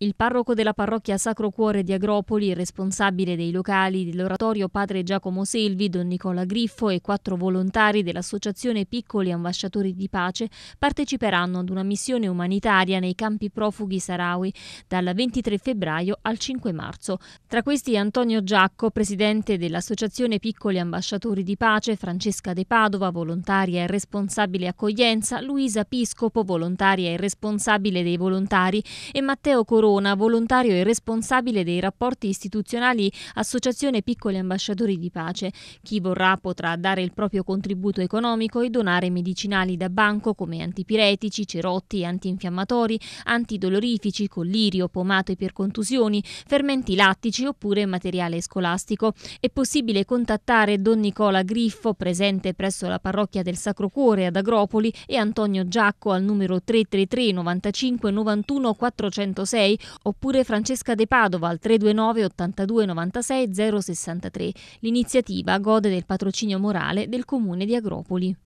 Il parroco della parrocchia Sacro Cuore di Agropoli, responsabile dei locali dell'oratorio Padre Giacomo Selvi, Don Nicola Griffo e quattro volontari dell'associazione Piccoli Ambasciatori di Pace parteciperanno ad una missione umanitaria nei campi profughi sarawi dal 23 febbraio al 5 marzo. Tra questi Antonio Giacco, presidente dell'associazione Piccoli Ambasciatori di Pace, Francesca De Padova, volontaria e responsabile accoglienza, Luisa Piscopo, volontaria e responsabile dei volontari e Matteo Coro Corona, volontario e responsabile dei rapporti istituzionali Associazione Piccoli Ambasciatori di Pace. Chi vorrà potrà dare il proprio contributo economico e donare medicinali da banco come antipiretici, cerotti, antinfiammatori, antidolorifici, collirio, pomate per contusioni, fermenti lattici oppure materiale scolastico. È possibile contattare Don Nicola Griffo, presente presso la parrocchia del Sacro Cuore ad Agropoli, e Antonio Giacco al numero 333 95 91 406 oppure Francesca De Padova al 329 82 96 063. L'iniziativa gode del patrocinio morale del comune di Agropoli.